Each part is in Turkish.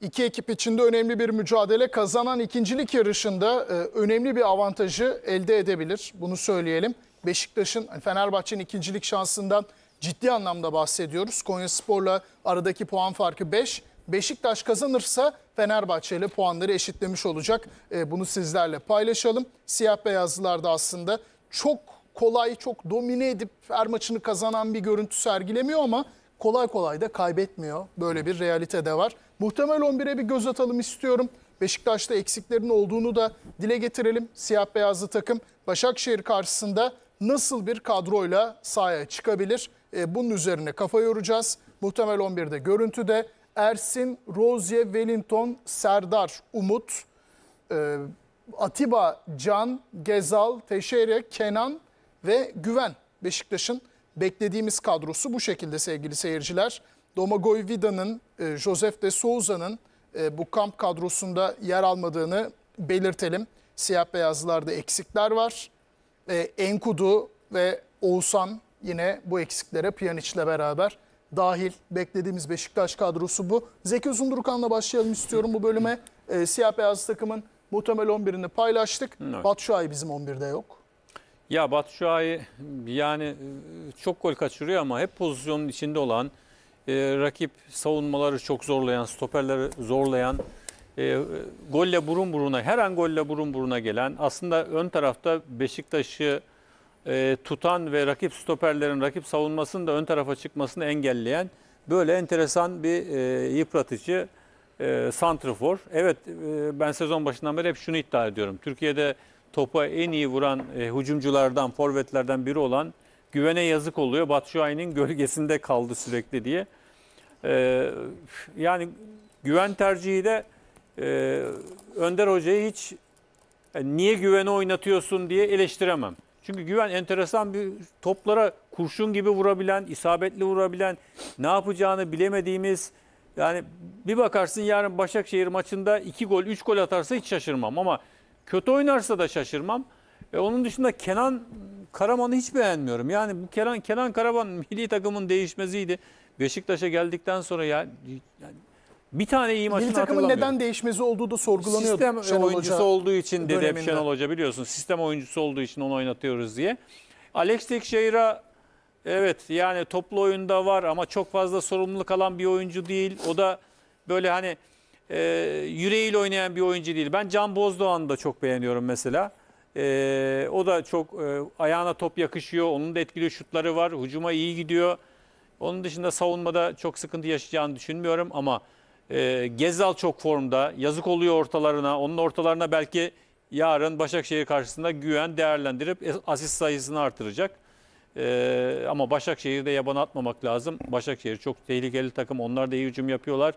İki ekip içinde önemli bir mücadele kazanan ikincilik yarışında e, önemli bir avantajı elde edebilir. Bunu söyleyelim. Beşiktaş'ın hani Fenerbahçe'nin ikincilik şansından ciddi anlamda bahsediyoruz. Konya Spor'la aradaki puan farkı 5. Beşiktaş kazanırsa Fenerbahçe ile puanları eşitlemiş olacak. E, bunu sizlerle paylaşalım. Siyah beyazlılar aslında çok kolay, çok domine edip her maçını kazanan bir görüntü sergilemiyor ama kolay kolay da kaybetmiyor. Böyle bir realite de var. Muhtemel 11'e bir göz atalım istiyorum. Beşiktaş'ta eksiklerin olduğunu da dile getirelim. Siyah beyazlı takım Başakşehir karşısında nasıl bir kadroyla sahaya çıkabilir? E, bunun üzerine kafa yoracağız. Muhtemel 11'de görüntüde Ersin, Rozier, Wellington, Serdar, Umut, e, Atiba, Can, Gezal, Teşere, Kenan ve Güven Beşiktaş'ın beklediğimiz kadrosu bu şekilde sevgili seyirciler. Domagoj Vida'nın, e, Josef de Souza'nın e, bu kamp kadrosunda yer almadığını belirtelim. Siyah beyazlarda eksikler var. E, Enkudu ve Oğuzhan yine bu eksiklere Pjanic'le beraber dahil. Beklediğimiz Beşiktaş kadrosu bu. Zeki Uzundurkan'la başlayalım istiyorum bu bölüme. siyah beyaz takımın muhtemel 11'ini paylaştık. Evet. Batu Şahin bizim 11'de yok. Ya Batu Şua'yı yani e, çok gol kaçırıyor ama hep pozisyonun içinde olan, e, rakip savunmaları çok zorlayan, stoperleri zorlayan, e, golle burun buruna, her an golle burun buruna gelen, aslında ön tarafta Beşiktaş'ı e, tutan ve rakip stoperlerin rakip savunmasının da ön tarafa çıkmasını engelleyen böyle enteresan bir e, yıpratıcı e, santrafor. Evet e, ben sezon başından beri hep şunu iddia ediyorum. Türkiye'de topa en iyi vuran e, hücumculardan, forvetlerden biri olan güvene yazık oluyor. Batshuayi'nin gölgesinde kaldı sürekli diye. E, yani güven tercihi de e, Önder Hoca'yı hiç yani e, niye güvene oynatıyorsun diye eleştiremem. Çünkü güven enteresan bir toplara kurşun gibi vurabilen, isabetli vurabilen, ne yapacağını bilemediğimiz yani bir bakarsın yarın Başakşehir maçında 2 gol, 3 gol atarsa hiç şaşırmam ama Kötü oynarsa da şaşırmam. E, onun dışında Kenan Karaman'ı hiç beğenmiyorum. Yani bu Kenan Kenan Karaman milli takımın değişmeziydi. Beşiktaş'a geldikten sonra ya yani bir tane iyi maçını Milli takımın neden değişmezi olduğu da sorgulanıyor. Sistem Şenol oyuncusu Hoca olduğu için dedi hep Şenol Hoca biliyorsun. Sistem oyuncusu olduğu için onu oynatıyoruz diye. Alex Tekşehir'a evet yani toplu oyunda var ama çok fazla sorumluluk alan bir oyuncu değil. O da böyle hani e, yüreğiyle oynayan bir oyuncu değil. Ben Can Bozdoğan'ı da çok beğeniyorum mesela. E, o da çok e, ayağına top yakışıyor. Onun da etkili şutları var. Hucuma iyi gidiyor. Onun dışında savunmada çok sıkıntı yaşayacağını düşünmüyorum ama e, Gezal çok formda. Yazık oluyor ortalarına. Onun ortalarına belki yarın Başakşehir karşısında güven değerlendirip asist sayısını artıracak. E, ama Başakşehir'de yaban atmamak lazım. Başakşehir çok tehlikeli takım. Onlar da iyi hücum yapıyorlar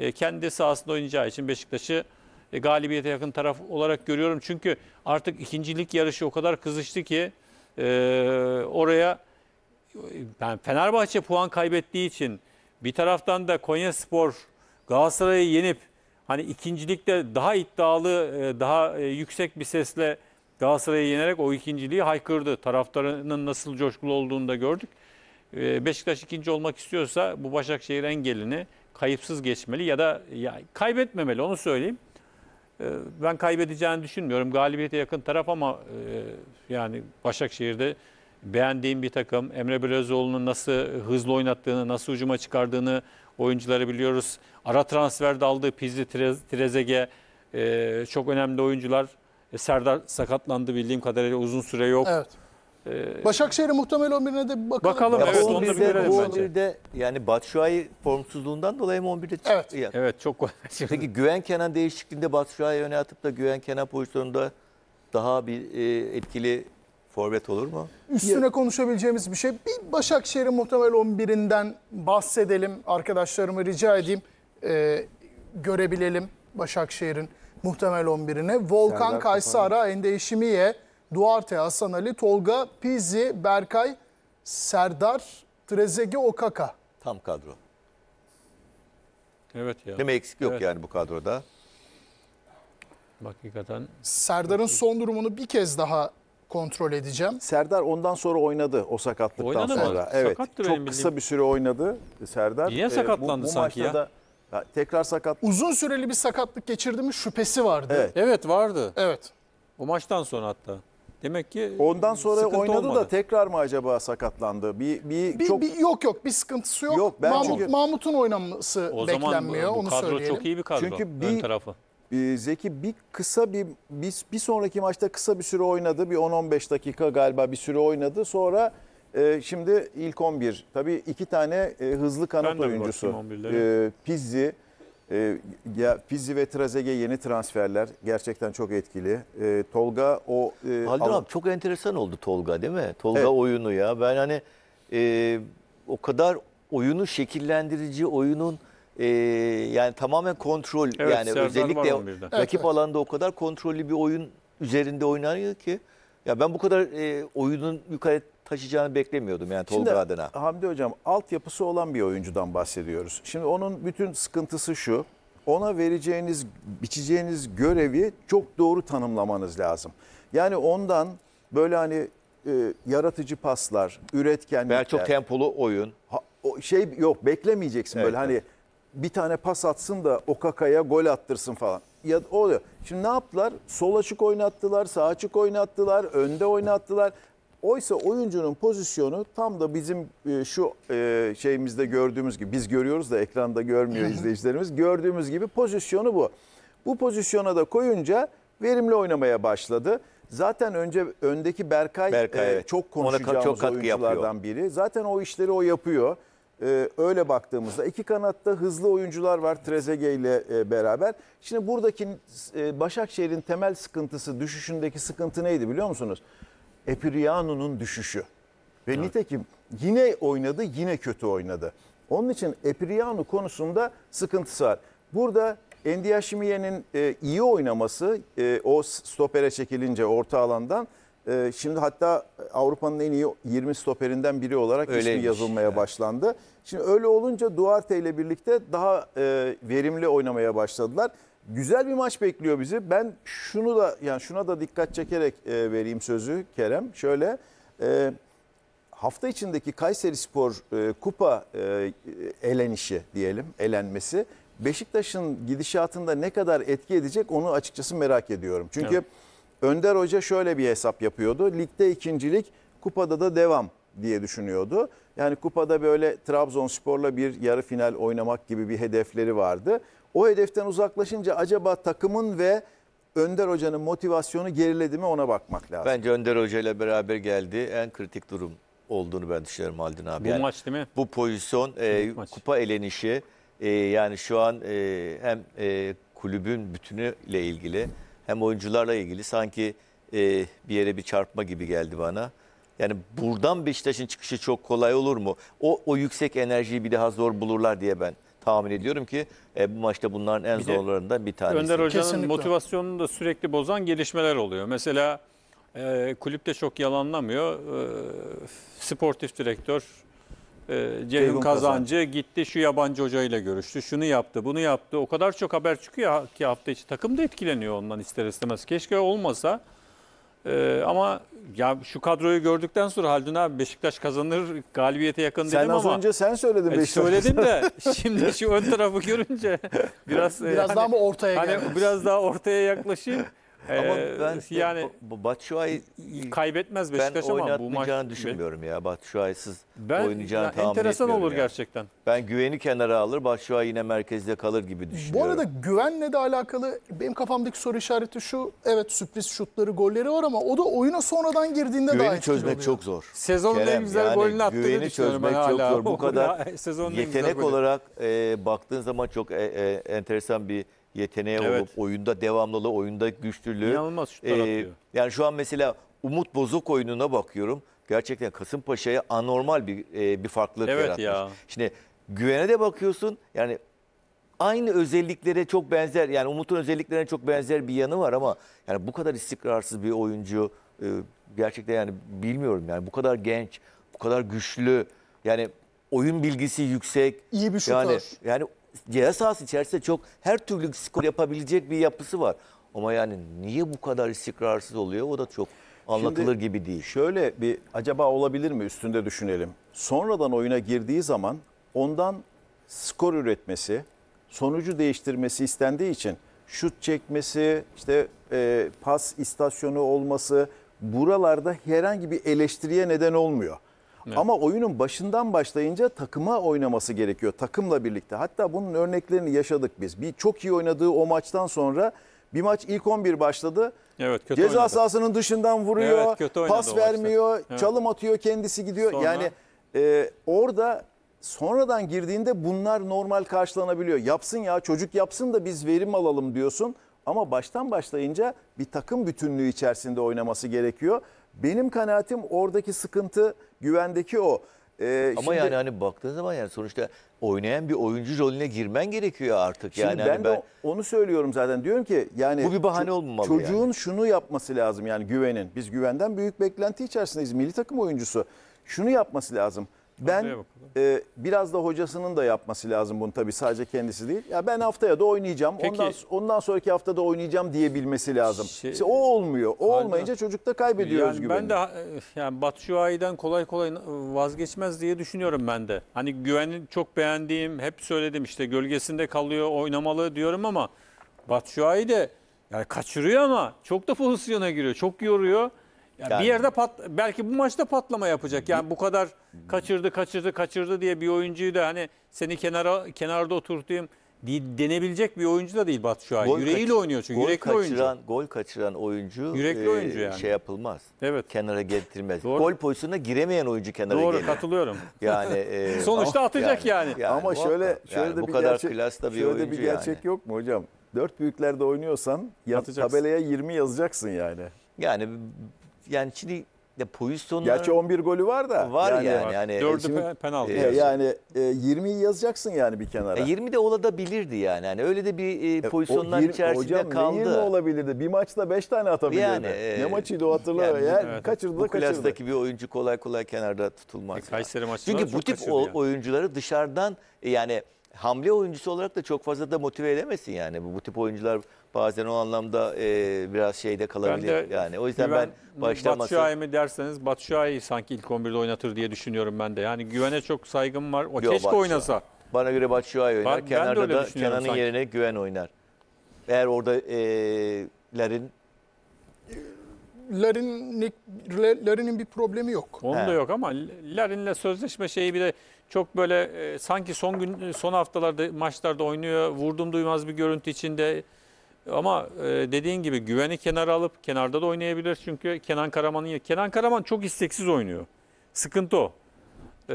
e, kendi sahasında oynayacağı için Beşiktaş'ı e, galibiyete yakın taraf olarak görüyorum. Çünkü artık ikincilik yarışı o kadar kızıştı ki e, oraya ben Fenerbahçe puan kaybettiği için bir taraftan da Konyaspor Galatasaray'ı yenip hani ikincilikte daha iddialı, e, daha e, yüksek bir sesle Galatasaray'ı yenerek o ikinciliği haykırdı. Taraftarının nasıl coşkulu olduğunu da gördük. Beşiktaş ikinci olmak istiyorsa bu Başakşehir engelini kayıpsız geçmeli ya da ya, kaybetmemeli onu söyleyeyim. E, ben kaybedeceğini düşünmüyorum. Galibiyete yakın taraf ama e, yani Başakşehir'de beğendiğim bir takım. Emre Belözoğlu'nun nasıl hızlı oynattığını, nasıl hücuma çıkardığını oyuncuları biliyoruz. Ara transferde aldığı Pizzi, Trezege e, çok önemli oyuncular. E, Serdar sakatlandı bildiğim kadarıyla uzun süre yok. Evet. Ee, muhtemel 11'ine de bakalım. Bakalım. Ya evet, onu da bu 11'de yani Batshuayi formsuzluğundan dolayı mı 11'de çıktı? Evet. Yani. Evet çok Şimdi. Peki Güven Kenan değişikliğinde Batshuayi öne atıp da Güven Kenan pozisyonunda daha bir e, etkili forvet olur mu? Üstüne ya. konuşabileceğimiz bir şey. Bir Başakşehir'in muhtemel 11'inden bahsedelim. Arkadaşlarımı rica edeyim. E, görebilelim Başakşehir'in muhtemel 11'ine. Volkan Kaysara, Endişimiye, Duarte, Hasan Ali, Tolga, Pizzi, Berkay, Serdar, Trezege, Okaka. Tam kadro. Evet ya. Değil mi? Eksik yok Evet. yani bu kadroda. Hakikaten Serdar'ın son durumunu bir kez daha kontrol edeceğim. Serdar ondan sonra oynadı o sakatlıktan Oynadı mı? Evet. Sakattı benim Çok kısa bildiğim. bir süre oynadı Serdar. Yine Ee, bu- sakatlandı bu, sanki ya. Da, ya tekrar sakat. Uzun süreli bir sakatlık geçirdi mi şüphesi vardı. Evet. Evet vardı. Evet. O maçtan sonra hatta. Demek ki ondan sonra oynadı olmadı. da tekrar mı acaba sakatlandı? Bir bir, bir çok bir, yok yok bir sıkıntısı yok. yok ben Mahmut, çünkü... Mahmut'un oynaması o zaman beklenmiyor bu, bu onu kadro söyleyelim. çok iyi bir kadro. Çünkü bir, ön tarafı. E, Zeki bir kısa bir, bir bir sonraki maçta kısa bir süre oynadı. Bir 10-15 dakika galiba bir süre oynadı. Sonra e, şimdi ilk 11. Tabii iki tane e, hızlı kanat oyuncusu. E, Pizzi ee, ya Pizzi ve Trazege yeni transferler gerçekten çok etkili. E, Tolga o... E, Halil abi çok enteresan oldu Tolga değil mi? Tolga evet. oyunu ya. Ben hani e, o kadar oyunu şekillendirici oyunun e, yani tamamen kontrol evet, yani Serdar özellikle rakip evet. alanda o kadar kontrollü bir oyun üzerinde oynanıyor ki ya ben bu kadar e, oyunun yukarı taşıyacağını beklemiyordum yani Tolga Şimdi, adına. Hamdi Hocam altyapısı olan bir oyuncudan bahsediyoruz. Şimdi onun bütün sıkıntısı şu. Ona vereceğiniz, biçeceğiniz görevi çok doğru tanımlamanız lazım. Yani ondan böyle hani e, yaratıcı paslar, üretkenlikler. Belki çok tempolu oyun. Ha, o şey yok beklemeyeceksin evet, böyle hani bir tane pas atsın da Okaka'ya gol attırsın falan. Ya oluyor. Şimdi ne yaptılar? Sol açık oynattılar, sağ açık oynattılar, önde oynattılar. Oysa oyuncunun pozisyonu tam da bizim e, şu e, şeyimizde gördüğümüz gibi biz görüyoruz da ekranda görmüyor izleyicilerimiz. Gördüğümüz gibi pozisyonu bu. Bu pozisyona da koyunca verimli oynamaya başladı. Zaten önce öndeki Berkay, Berkay e, çok konuşacağımız çok katkı oyunculardan yapıyor. biri. Zaten o işleri o yapıyor. Ee, öyle baktığımızda iki kanatta hızlı oyuncular var Trezege ile e, beraber. Şimdi buradaki e, Başakşehir'in temel sıkıntısı, düşüşündeki sıkıntı neydi biliyor musunuz? Epiriano'nun düşüşü. Ve evet. nitekim yine oynadı, yine kötü oynadı. Onun için Epiriano konusunda sıkıntısı var. Burada Endiashimiye'nin e, iyi oynaması e, o stopere çekilince orta alandan e, şimdi hatta Avrupa'nın en iyi 20 stoperinden biri olarak Öyleymiş. ismi yazılmaya yani. başlandı. Şimdi öyle olunca Duarte ile birlikte daha e, verimli oynamaya başladılar. Güzel bir maç bekliyor bizi. Ben şunu da yani şuna da dikkat çekerek e, vereyim sözü Kerem. Şöyle e, hafta içindeki Kayseri Spor e, kupa e, elenişi diyelim, elenmesi Beşiktaş'ın gidişatında ne kadar etki edecek onu açıkçası merak ediyorum. Çünkü evet. Önder Hoca şöyle bir hesap yapıyordu. Ligde ikincilik, kupada da devam diye düşünüyordu. Yani kupada böyle Trabzonspor'la bir yarı final oynamak gibi bir hedefleri vardı. O hedeften uzaklaşınca acaba takımın ve Önder Hoca'nın motivasyonu geriledi mi ona bakmak lazım. Bence Önder Hoca ile beraber geldi. En kritik durum olduğunu ben düşünüyorum Aldin abi. Bu yani maç değil mi? Bu pozisyon e, maç. kupa elenişi e, yani şu an e, hem e, kulübün bütünüyle ilgili hem oyuncularla ilgili sanki e, bir yere bir çarpma gibi geldi bana. Yani buradan Beşiktaş'ın çıkışı çok kolay olur mu? O, o yüksek enerjiyi bir daha zor bulurlar diye ben tahmin ediyorum ki e, bu maçta bunların en Bir zorlarından bir tanesi. Önder Hoca'nın Kesinlikle. motivasyonunu da sürekli bozan gelişmeler oluyor. Mesela e, kulüpte çok yalanlamıyor. E, sportif direktör e, Ceyhun, Ceyhun Kazancı gitti şu yabancı hocayla görüştü. Şunu yaptı, bunu yaptı. O kadar çok haber çıkıyor ki hafta içi takım da etkileniyor ondan ister istemez. Keşke olmasa. Ee, ama ya şu kadroyu gördükten sonra Haldun abi Beşiktaş kazanır galibiyete yakın sen dedim ama. Sen az önce sen söyledin e, Beşiktaş. Söyledim de şimdi şu ön tarafı görünce biraz e, biraz yani, daha hani mı ortaya hani, biraz daha ortaya yaklaşayım. Ama ee, ben işte yani Batshuayi kaybetmez Beşiktaş ben ama bu maç düşünmüyorum ya. Batshuayi'siz oynayacağını yani tahmin enteresan olur yani. gerçekten. Ben güveni kenara alır, Batshuayi yine merkezde kalır gibi düşünüyorum. Bu arada güvenle de alakalı benim kafamdaki soru işareti şu. Evet sürpriz şutları, golleri var ama o da oyuna sonradan girdiğinde güveni daha etkili çözmek oluyor. çok zor. Sezonun en güzel yani golünü attığını güveni çözmek ben hala. çok zor. Bu kadar yetenek olarak e, baktığın zaman çok e, e, enteresan bir Yeteneği Evet. olup oyunda devamlılığı, oyunda güçlülüğü. İnanılmaz şutlar atıyor. Yani şu an mesela Umut Bozuk oyununa bakıyorum. Gerçekten Kasımpaşa'ya anormal bir e, bir farklılık Evet yaratmış. ya. Şimdi güvene de bakıyorsun. Yani aynı özelliklere çok benzer. Yani Umut'un özelliklerine çok benzer bir yanı var ama yani bu kadar istikrarsız bir oyuncu e, gerçekten yani bilmiyorum yani bu kadar genç, bu kadar güçlü. Yani oyun bilgisi yüksek. İyi bir şutör. Yani yani ceza sahası içerisinde çok her türlü skor yapabilecek bir yapısı var. Ama yani niye bu kadar istikrarsız oluyor o da çok anlatılır Şimdi, gibi değil. Şöyle bir acaba olabilir mi üstünde düşünelim. Sonradan oyuna girdiği zaman ondan skor üretmesi, sonucu değiştirmesi istendiği için şut çekmesi, işte e, pas istasyonu olması buralarda herhangi bir eleştiriye neden olmuyor. Ama oyunun başından başlayınca takıma oynaması gerekiyor. Takımla birlikte. Hatta bunun örneklerini yaşadık biz. Bir çok iyi oynadığı o maçtan sonra bir maç ilk 11 başladı. Evet, kötü Ceza oynadı. sahasının dışından vuruyor. Evet, kötü pas vermiyor. Evet. Çalım atıyor, kendisi gidiyor. Sonra... Yani e, orada sonradan girdiğinde bunlar normal karşılanabiliyor. Yapsın ya çocuk yapsın da biz verim alalım diyorsun. Ama baştan başlayınca bir takım bütünlüğü içerisinde oynaması gerekiyor. Benim kanaatim oradaki sıkıntı güvendeki o. Ee, Ama şimdi, yani hani baktığın zaman yani sonuçta oynayan bir oyuncu rolüne girmen gerekiyor artık. Şimdi yani ben, hani ben de onu söylüyorum zaten. Diyorum ki yani bu bir bahane olmamalı. Çocuğun yani. şunu yapması lazım yani güvenin. Biz güvenden büyük beklenti içerisindeyiz. Milli takım oyuncusu şunu yapması lazım. Ben e, biraz da hocasının da yapması lazım bunu tabii sadece kendisi değil. Ya ben haftaya da oynayacağım. Peki. Ondan ondan sonraki haftada oynayacağım diyebilmesi lazım. Şey, işte o olmuyor. O olmayınca çocuk da kaybediyor yani özgüvenini. Ben de e, yani Batu Şuay'dan kolay kolay e, vazgeçmez diye düşünüyorum ben de. Hani güveni çok beğendiğim, hep söyledim işte gölgesinde kalıyor, oynamalı diyorum ama Batu Şuay de yani kaçırıyor ama çok da pozisyona giriyor, çok yoruyor. Yani, bir yerde pat belki bu maçta patlama yapacak. Yani bu kadar kaçırdı kaçırdı kaçırdı diye bir oyuncuyu da hani seni kenara kenarda oturtayım denebilecek bir oyuncu da değil Batu Şahin. Yüreğiyle kaç, oynuyor çünkü. Gol yürekli kaçıran, oyuncu. Gol kaçıran oyuncu, Yürekli e, oyuncu yani. şey yapılmaz. Evet. Kenara getirmez. Doğru. Gol pozisyonuna giremeyen oyuncu kenara Doğru, gelir. Doğru katılıyorum. Yani e, sonuçta atacak yani. yani. yani ama şöyle şöyle yani de bu bir kadar gerçek, klasta bir şöyle oyuncu bir gerçek yani. yok mu hocam? Dört büyüklerde oynuyorsan ya, tabelaya 20 yazacaksın yani. Yani yani Çin'i de pozisyonu Gerçi 11 golü var da. var yani. yani. Dördü şimdi- pe- penaltı. E, yani e, 20'yi yazacaksın yani bir kenara. E, 20 de olabilirdi yani. yani. Öyle de bir e, e O pozisyonlar 20 içerisinde hocam ne kaldı. 20 olabilirdi? Bir maçta 5 tane atabilirdi. Yani, e, ne maçıydı o hatırla. yani Yani, evet. kaçırdı da Bu klastaki bir oyuncu kolay kolay kenarda tutulmaz. E, Kayseri maçında Çünkü da bu tip o- yani. oyuncuları dışarıdan e, yani hamle oyuncusu olarak da çok fazla da motive edemezsin yani. Bu, bu tip oyuncular bazen o anlamda e, biraz şeyde kalabilir. Ben de, yani o yüzden güven, ben başlaması... Batu mi derseniz Batu Şahin'i sanki ilk 11'de oynatır diye düşünüyorum ben de. Yani güvene çok saygım var. O Yo, keşke Batu. oynasa. Bana göre Batu Şahin oynar. Ben, Kenarda ben da Kenan'ın yerine güven oynar. Eğer orada e, Lerin lerinin bir problemi yok. Onun He. da yok ama lerinle sözleşme şeyi bir de çok böyle e, sanki son gün son haftalarda maçlarda oynuyor. Vurdum duymaz bir görüntü içinde ama e, dediğin gibi güveni kenara alıp kenarda da oynayabilir. Çünkü Kenan Karaman'ın Kenan Karaman çok isteksiz oynuyor. Sıkıntı o. E,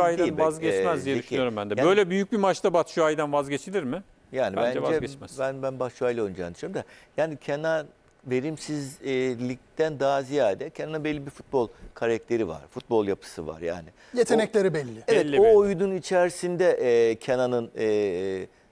aydan vazgeçmez e, diye Zeki. düşünüyorum ben de. Yani, Böyle büyük bir maçta aydan vazgeçilir mi? Yani bence, bence vazgeçmez. Ben ben Batshuayi'yle oynayacağını düşünüyorum da. Yani Kenan verimsizlikten e, daha ziyade Kenan'ın belli bir futbol karakteri var. Futbol yapısı var yani. Yetenekleri o, belli. Evet belli, o belli. oyunun içerisinde e, Kenan'ın e,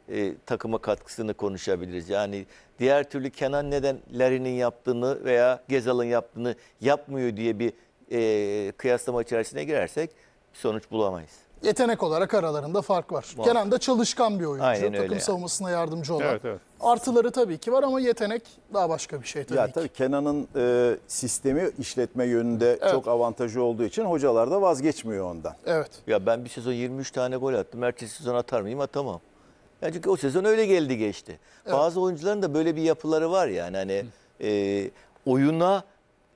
e, takıma katkısını konuşabiliriz. Yani diğer türlü Kenan neden Larry'nin yaptığını veya Gezal'ın yaptığını yapmıyor diye bir e, kıyaslama içerisine girersek sonuç bulamayız. Yetenek olarak aralarında fark var. var. Kenan da çalışkan bir oyuncu. Aynen takım öyle savunmasına yani. yardımcı olan. Evet, evet. Artıları tabii ki var ama yetenek daha başka bir şey tabii ya, ki. Tabii Kenan'ın e, sistemi işletme yönünde evet. çok avantajı olduğu için hocalar da vazgeçmiyor ondan. Evet. Ya ben bir sezon 23 tane gol attım. Ertesi sezon atar mıyım? Atamam. Yani çünkü o sezon öyle geldi geçti. Evet. Bazı oyuncuların da böyle bir yapıları var yani hani e, oyuna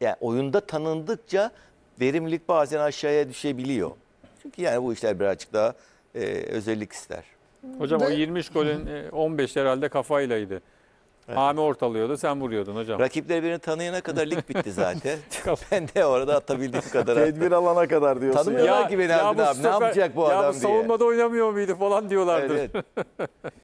yani oyunda tanındıkça verimlilik bazen aşağıya düşebiliyor. Çünkü yani bu işler birazcık daha e, özellik ister. Hocam Ve... o 23 golün 15 e, herhalde kafaylaydı. Evet. Hami ortalıyordu sen vuruyordun hocam. Rakipler birini tanıyana kadar lig bitti zaten. ben de orada atabildiğim kadar Tedbir alana kadar diyorsun. Tanımıyorlar ya, ki beni ya Erbil abi stoper, ne yapacak bu ya adam diye. Ya bu savunmada oynamıyor muydu falan diyorlardı. Evet.